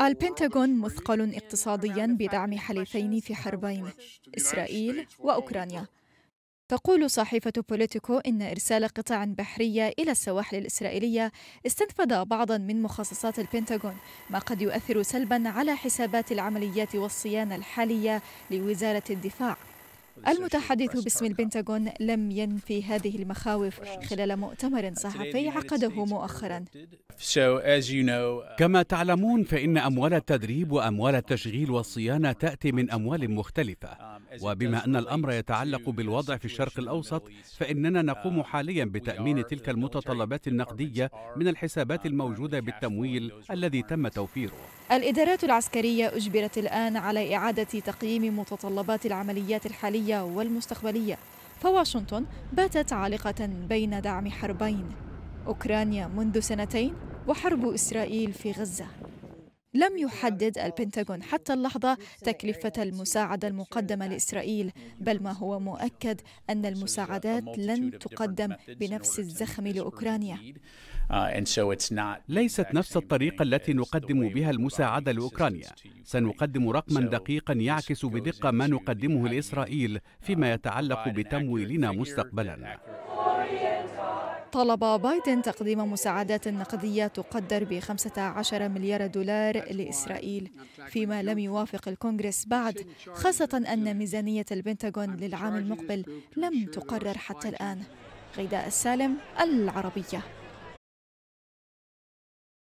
البنتاغون مثقل اقتصاديا بدعم حليفين في حربين إسرائيل وأوكرانيا تقول صحيفة بوليتيكو إن إرسال قطع بحرية إلى السواحل الإسرائيلية استنفد بعضا من مخصصات البنتاغون ما قد يؤثر سلبا على حسابات العمليات والصيانة الحالية لوزارة الدفاع المتحدث باسم البنتاغون لم ينفي هذه المخاوف خلال مؤتمر صحفي عقده مؤخرا كما تعلمون فإن أموال التدريب وأموال التشغيل والصيانة تأتي من أموال مختلفة وبما أن الأمر يتعلق بالوضع في الشرق الأوسط فإننا نقوم حاليا بتأمين تلك المتطلبات النقدية من الحسابات الموجودة بالتمويل الذي تم توفيره الإدارات العسكرية أجبرت الآن على إعادة تقييم متطلبات العمليات الحالية والمستقبلية فواشنطن باتت عالقة بين دعم حربين أوكرانيا منذ سنتين وحرب إسرائيل في غزة لم يحدد البنتاغون حتى اللحظة تكلفة المساعدة المقدمة لإسرائيل بل ما هو مؤكد أن المساعدات لن تقدم بنفس الزخم لأوكرانيا آه، ليست نفس الطريقة التي نقدم بها المساعدة لأوكرانيا سنقدم رقما دقيقا يعكس بدقة ما نقدمه لإسرائيل فيما يتعلق بتمويلنا مستقبلا طلب بايدن تقديم مساعدات نقدية تقدر ب 15 مليار دولار لإسرائيل فيما لم يوافق الكونغرس بعد خاصة أن ميزانية البنتاغون للعام المقبل لم تقرر حتى الآن غيداء السالم العربية